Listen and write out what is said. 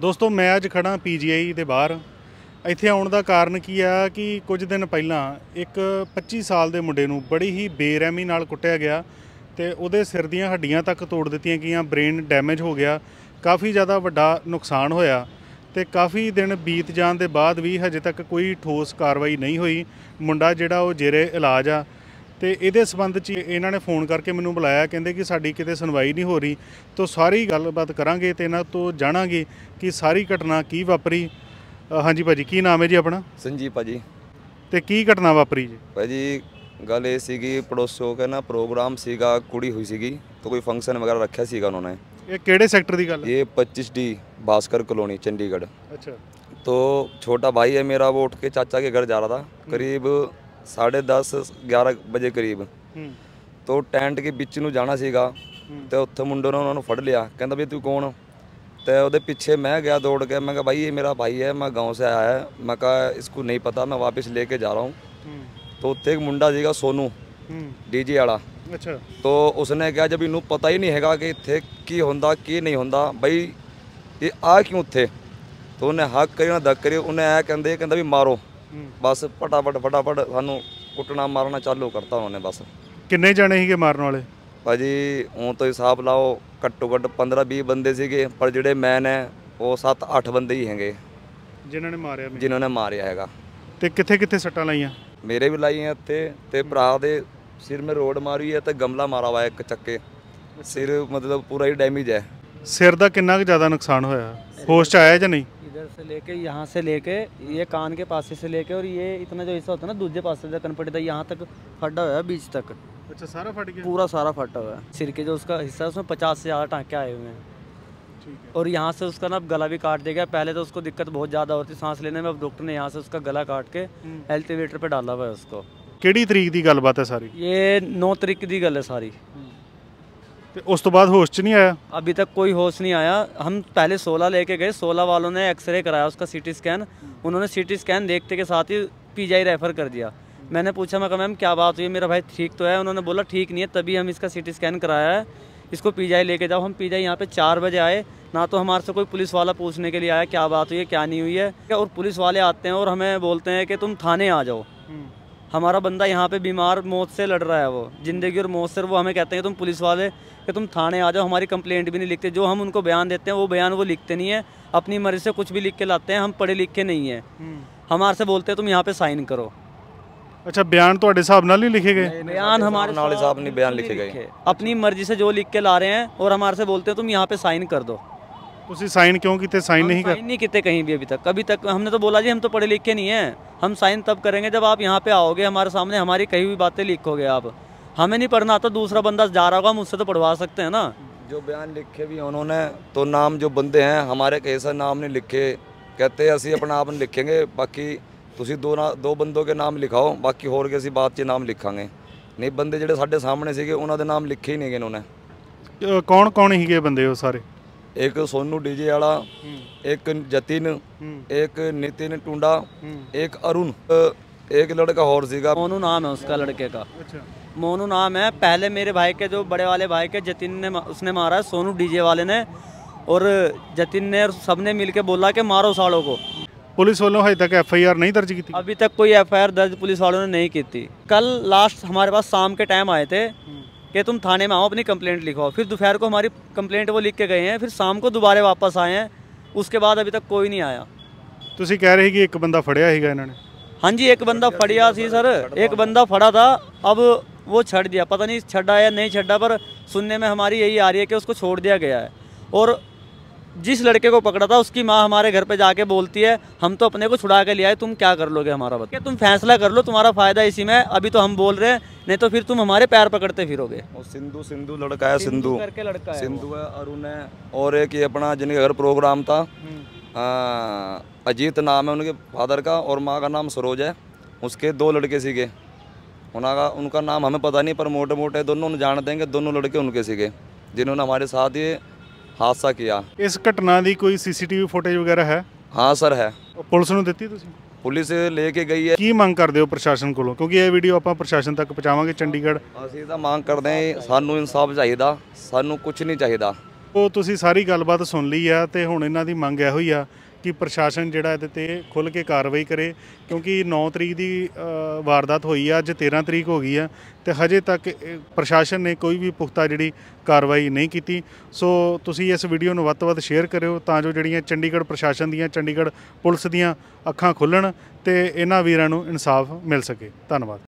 ਦੋਸਤੋ ਮੈਂ ਅੱਜ ਖੜਾ ਪੀਜੀਆਈ ਦੇ ਬਾਹਰ ਇੱਥੇ ਆਉਣ ਦਾ ਕਾਰਨ ਕੀ ਆ ਕਿ ਕੁਝ ਦਿਨ ਪਹਿਲਾਂ ਇੱਕ 25 ਸਾਲ ਦੇ ਮੁੰਡੇ ਨੂੰ ਬੜੀ ਹੀ ਬੇਰਹਿਮੀ ਨਾਲ ਕੁੱਟਿਆ ਗਿਆ ਤੇ ਉਹਦੇ ਸਿਰ ਦੀਆਂ ਹੱਡੀਆਂ ਤੱਕ ਤੋੜ ਦਿੱਤੀਆਂ ਗਈਆਂ ਬ੍ਰੇਨ ਡੈਮੇਜ ਹੋ ਗਿਆ ਕਾਫੀ ਜ਼ਿਆਦਾ ਵੱਡਾ ਨੁਕਸਾਨ ਹੋਇਆ ਤੇ ਕਾਫੀ ਦਿਨ ਬੀਤ ਜਾਣ ਦੇ ਬਾਅਦ ਵੀ ਹਜੇ ਤੱਕ ਕੋਈ ਠੋਸ ਕਾਰਵਾਈ ਨਹੀਂ ਹੋਈ ਮੁੰਡਾ ਜਿਹੜਾ ਉਹ ਜੇਰੇ ਇਲਾਜ ਆ ਤੇ ਇਹਦੇ ਸੰਬੰਧ 'ਚ ਇਹਨਾਂ ਨੇ ਫੋਨ ਕਰਕੇ ਮੈਨੂੰ ਬੁਲਾਇਆ ਕਹਿੰਦੇ ਕਿ ਸਾਡੀ ਕਿਤੇ ਸੁਣਵਾਈ ਨਹੀਂ ਹੋ ਰਹੀ ਤੋ ਸਾਰੀ ਗੱਲਬਾਤ ਕਰਾਂਗੇ ਤੇ ਇਹਨਾਂ ਤੋਂ ਜਾਣਾਂਗੇ ਕਿ ਸਾਰੀ ਘਟਨਾ ਕੀ ਵਾਪਰੀ ਹਾਂਜੀ ਭਾਜੀ ਕੀ ਨਾਮ ਹੈ ਜੀ ਆਪਣਾ ਸੰਜੀਵ ਭਾਜੀ ਤੇ ਕੀ ਘਟਨਾ ਵਾਪਰੀ ਜੀ ਭਾਜੀ ਗੱਲ ਇਹ ਸੀਗੀ ਪੜੋਸੋ ਕਹਿੰਦਾ ਨਾ ਪ੍ਰੋਗਰਾਮ ਸੀਗਾ ਕੁੜੀ ਹੋਈ ਸੀਗੀ ਤੋ ਕੋਈ ਫੰਕਸ਼ਨ ਵਗੈਰਾ ਰੱਖਿਆ ਸੀਗਾ ਉਹਨਾਂ ਨੇ ਇਹ ਕਿਹੜੇ ਸੈਕਟਰ ਦੀ ਗੱਲ ਹੈ ਇਹ 25 ਡੀ ਬਾਸਕਰ ਕਲੋਨੀ ਚੰਡੀਗੜ੍ਹ ਅੱਛਾ ਤੋ ਛੋਟਾ ਭਾਈ ਹੈ ਮੇਰਾ ਉਹ ਉੱਠ ਕੇ ਚਾਚਾ ਕੇ ਘਰ ਜਾ ਰਹਾ था ਕਰੀਬ ਸਾਢੇ 10 11 ਵਜੇ ਕਰੀਬ ਹੂੰ ਤੋ ਟੈਂਟ ਕੇ ਵਿੱਚ ਨੂੰ ਜਾਣਾ ਸੀਗਾ ਤੇ ਉੱਥੇ ਮੁੰਡੇ ਨੇ ਉਹਨਾਂ ਨੂੰ ਫੜ ਲਿਆ ਕਹਿੰਦਾ ਵੀ ਤੂੰ ਕੌਣ ਤੇ ਉਹਦੇ ਪਿੱਛੇ ਮੈਂ ਗਿਆ ਦੌੜ ਕੇ ਮੈਂ ਕਿਹਾ ਬਾਈ ਇਹ ਮੇਰਾ ਭਾਈ ਹੈ ਮੈਂ گاؤں ਸੇ ਆਇਆ ਹੈ ਮੈਂ ਕਿਹਾ ਇਸ ਨੂੰ ਨਹੀਂ ਪਤਾ ਮੈਂ ਵਾਪਸ ਲੈ ਕੇ ਜਾ ਰਹਾ ਹੂੰ ਤੋ ਉੱਥੇ ਇੱਕ ਮੁੰਡਾ ਸੀਗਾ ਸੋਨੂ ਡੀਜੇ ਵਾਲਾ ਅੱਛਾ ਤੋ ਉਸਨੇ ਕਿਹਾ ਜਬ ਇਹਨੂੰ ਪਤਾ ਹੀ ਨਹੀਂ ਹੈਗਾ ਕਿ ਇੱਥੇ ਕੀ ਹੁੰਦਾ ਕੀ ਨਹੀਂ ਹੁੰਦਾ ਬਾਈ ਇਹ ਆ ਕਿਉਂ ਉੱਥੇ ਤੋ ਉਹਨੇ ਹੱਕ ਕਰਿਆ ਦੱਕ ਕਰਿਆ ਉਹਨੇ ਐ ਕਹਿੰਦੇ ਕਹਿੰਦਾ ਵੀ ਮਾਰੋ ਬਸ ਫਟਾਫਟ ਫਟਾਫਟ ਸਾਨੂੰ ਕੁੱਟਣਾ ਮਾਰਨਾ ਚਾਲੂ ਕਰਤਾ ਉਹਨਾਂ ਨੇ ਬਸ ਕਿੰਨੇ ਜਣੇ ਸੀਗੇ ਮਾਰਨ ਵਾਲੇ ਭਾਜੀ ਉਹ ਤੋਂ ਹਿਸਾਬ ਲਾਓ ਘੱਟੋ ਘੱਟ 15 20 ਬੰਦੇ ਸੀਗੇ ਪਰ ਜਿਹੜੇ ਮੈਨ ਹੈ ਉਹ 7 8 ਬੰਦੇ ਹੀ ਹੈਗੇ ਜਿਨ੍ਹਾਂ ਨੇ ਮਾਰਿਆ ਜਿਨ੍ਹਾਂ ਨੇ ਮਾਰਿਆ ਹੈਗਾ ਤੇ ਕਿੱਥੇ ਕਿੱਥੇ ਸੱਟਾਂ ਲਾਈਆਂ ਮੇਰੇ ਵੀ ਲਾਈਆਂ ਇੱਥੇ ਤੇ ਭਰਾ ਦੇ ਸਿਰ ਮੇ ਰੋਡ ਮਾਰੀ ਹੈ ਤੇ ਗਮਲਾ ਮਾਰਾ ਵਾ ਇੱਕ ਚੱਕੇ ਸਿਰ ਮਤਲਬ ਪੂਰਾ ਹੀ ਡੈਮੇਜ ਹੈ ਸਿਰ ਦਾ ਕਿੰਨਾ ਕੁ ਜ਼ਿਆਦਾ ਨੁਕਸਾਨ ਹੋਇਆ ਹੋਸ਼ ਚ ਆਇਆ ਜਾਂ ਨਹੀਂ इधर से लेके यहाँ से लेके ये कान के पास से लेके और ये इतना जो हिस्सा होता है ना दूसरे पासे कनपटी था यहाँ तक फटा हुआ है बीच तक अच्छा सारा फट गया पूरा सारा फटा हुआ है सिर के जो उसका हिस्सा है उसमें पचास से ज़्यादा टाँके आए हुए हैं और यहाँ से उसका ना गला भी काट दिया गया पहले तो उसको दिक्कत बहुत ज़्यादा होती सांस लेने में अब डॉक्टर ने यहाँ से उसका गला काट के हम्म। एल्टीवेटर पे डाला हुआ है उसको ਕਿਹੜੀ ਤਰੀਕ ਦੀ ਗੱਲਬਾਤ है सारी ये नौ ਤਰੀਕ की गल है सारी हम्म। ਤੇ उस तो बाद होश नहीं आया अभी तक कोई होश नहीं आया हम पहले 16 लेके गए 16 वालों ने एक्सरे कराया उसका सीटी स्कैन उन्होंने सीटी स्कैन देखते के साथ ही पीजीआई रेफर कर दिया मैंने पूछा मैं कहा मैम क्या बात हुई मेरा भाई ठीक तो है उन्होंने बोला ठीक नहीं है तभी हम इसका सीटी स्कैन कराया है इसको पीजीआई लेके जाओ हम पी पीजीआई यहाँ पे चार बजे आए ना तो हमारे से कोई पुलिस वाला पूछने के लिए आया क्या बात हुई है क्या नहीं हुई है और पुलिस वाले आते हैं और हमें बोलते हैं कि तुम थाने आ जाओ हमारा बंदा यहाँ पे बीमार मौत से लड़ रहा है वो ज़िंदगी और मौत से वो हमें कहते हैं तुम पुलिस वाले कि तुम थाने आ जाओ हमारी कंप्लेंट भी नहीं लिखते जो हम उनको बयान देते हैं वो बयान वो लिखते नहीं है अपनी मर्ज़ी से कुछ भी लिख के लाते हैं हम पढ़े लिखे नहीं है हमारे हम्म। से बोलते हैं तुम यहाँ पे साइन करो अच्छा बयान तो साहब नाल ही लिखे गए बयान हमारे साहब नहीं बयान लिखे गए अपनी मर्जी से जो लिख के ला रहे हैं और हमारे से बोलते हैं तुम यहाँ पे साइन कर दो ਤੁਸੀਂ ਸਾਈਨ ਕਿਉਂ ਕੀਤੇ ਸਾਈਨ नहीं कर साइन नहीं कितने कहीं भी अभी तक अभी तक हमने तो बोला जी हम तो पढ़े लिखे नहीं हैं हम साइन तब करेंगे जब आप यहाँ पे आओगे हमारे सामने हमारी कही हुई बातें लिखोगे आप हमें नहीं पढ़ना आता दूसरा बंदा जा रहा होगा मुझसे तो पढ़वा सकते हैं ना जो बयान लिखे भी हैं उन्होंने तो नाम जो बंदे हैं हमारे कैसे नाम नहीं लिखे कहते हैं असं अपना आप लिखेंगे ਤੁਸੀਂ ਦੋ ਦੋ ਬੰਦੋ ਕੇ ਨਾਮ ਲਿਖਾਓ ਬਾਕੀ ਹੋਰ ਕੇ ਅਸੀਂ ਬਾਅਦ 'ਚ ਨਾਮ ਲਿਖਾਂਗੇ ਨਹੀਂ ਬੰਦੇ ਜਿਹੜੇ ਸਾਡੇ ਸਾਹਮਣੇ ਸੀਗੇ ਉਹਨਾਂ ਦੇ ਨਾਮ ਲਿਖੇ ਹੀ ਨਹੀਂਗੇ ਇਹਨਾਂ ਨੇ ਕੌਣ ਕੌਣ ਹੀਗੇ ਬੰਦੇ ਉਹ ਸਾਰੇ एक सोनू डीजे वाला हम्म। एक जतिन हम्म। एक नितिन टुंडा हम्म। एक अरुण एक लड़का और मोनू नाम है उसका लड़के का अच्छा मोनू नाम है पहले मेरे भाई के जो बड़े वाले भाई के जतिन ने उसने मारा सोनू डीजे वाले ने और जतिन ने और सबने मिलके बोला कि मारो साड़ों को पुलिस वालों अभी तक एफआईआर नहीं दर्ज की थी अभी तक कोई एफआईआर दर्ज पुलिस वालों ने नहीं की थी कल लास्ट हमारे पास शाम के टाइम आए थे कि तुम थाने में आओ अपनी कंप्लेंट लिखाओ फिर दोपहर को हमारी कंप्लेंट वो लिख के गए हैं फिर शाम को दोबारा वापस आए हैं उसके बाद अभी तक कोई नहीं आया ਤੁਸੀਂ कह रहे कि एक बंदा फड़िया ही इन्होंने हाँ जी एक बंदा फड़िया सी सर एक बंदा फड़ा था अब वो छड़ दिया पता नहीं छड़ा या नहीं छड़ा पर सुनने में हमारी यही आ रही है कि उसको छोड़ दिया गया है और जिस लड़के को पकड़ा था उसकी माँ हमारे घर पे जाके बोलती है हम तो अपने को छुड़ा के लिया है तुम क्या कर लोगे हमारा बच्चा तुम फैसला कर लो तुम्हारा फ़ायदा इसी में अभी तो हम बोल रहे हैं नहीं तो फिर तुम हमारे पैर पकड़ते फिरोगे सिंधु सिंधु लड़का है सिंधु करके लड़का सिंधु है अरुण है और एक अपना जिनके घर प्रोग्राम था हम्म। हाँ, अजीत नाम है उनके फादर का और माँ का नाम सरोज है उसके दो लड़के सीखे उनका उनका नाम हमें पता नहीं पर मोटे मोटे दोनों जान देंगे दोनों लड़के उनके सीखे जिन्होंने हमारे साथ ये हादसा किया इस घटना ਦੀ ਕੋਈ ਸੀਸੀਟੀਵੀ ਫੁਟੇਜ ਵਗੈਰਾ ਹੈ ਹਾਂ ਸਰ ਹੈ ਪੁਲਿਸ ਨੂੰ ਪੁਲਿਸ ਲੈ ਕੇ ਗਈ ਹੈ ਕੀ ਮੰਗ ਕਰਦੇ ਹੋ ਪ੍ਰਸ਼ਾਸਨ ਕੋਲੋਂ ਕਿਉਂਕਿ ਇਹ ਵੀਡੀਓ ਆਪਾਂ ਪ੍ਰਸ਼ਾਸਨ ਤੱਕ ਪਹੁੰਚਾਵਾਂਗੇ ਚੰਡੀਗੜ੍ਹ ਅਸੀਂ ਤਾਂ ਮੰਗ ਕਰਦੇ ਹਾਂ ਸਾਨੂੰ ਇਨਸਾਫ ਚਾਹੀਦਾ ਸਾਨੂੰ ਕੁਝ ਨਹੀਂ ਚਾਹੀਦਾ ਉਹ ਤੁਸੀਂ ਸਾਰੀ ਗੱਲਬਾਤ ਸੁਣ ਲਈ ਆ ਤੇ ਹੁਣ ਇਹਨਾਂ ਦੀ ਮੰਗ ਇਹੋ ਹੀ ਆ ਕਿ ਪ੍ਰਸ਼ਾਸਨ ਜਿਹੜਾ ਇਹਦੇ ਤੇ ਖੁੱਲ ਕੇ ਕਾਰਵਾਈ ਕਰੇ ਕਿਉਂਕਿ 9 ਤਰੀਕ ਦੀ ਵਾਰਦਾਤ ਹੋਈ ਆ ਅੱਜ 13 ਤਰੀਕ ਹੋ ਗਈ ਆ ਤੇ ਹਜੇ ਤੱਕ ਪ੍ਰਸ਼ਾਸਨ ਨੇ ਕੋਈ ਵੀ ਪੁਖਤਾ ਜਿਹੜੀ ਕਾਰਵਾਈ ਨਹੀਂ ਕੀਤੀ ਸੋ ਤੁਸੀਂ ਇਸ ਵੀਡੀਓ ਨੂੰ ਵੱਧ ਤੋਂ ਵੱਧ ਸ਼ੇਅਰ ਕਰਿਓ ਤਾਂ ਜੋ ਜਿਹੜੀਆਂ ਚੰਡੀਗੜ੍ਹ ਪ੍ਰਸ਼ਾਸਨ ਦੀਆਂ ਚੰਡੀਗੜ੍ਹ ਪੁਲਿਸ ਦੀਆਂ ਅੱਖਾਂ ਖੁੱਲਣ ਤੇ ਇਹਨਾਂ ਵੀਰਾਂ ਨੂੰ ਇਨਸਾਫ ਮਿਲ ਸਕੇ ਧੰਨਵਾਦ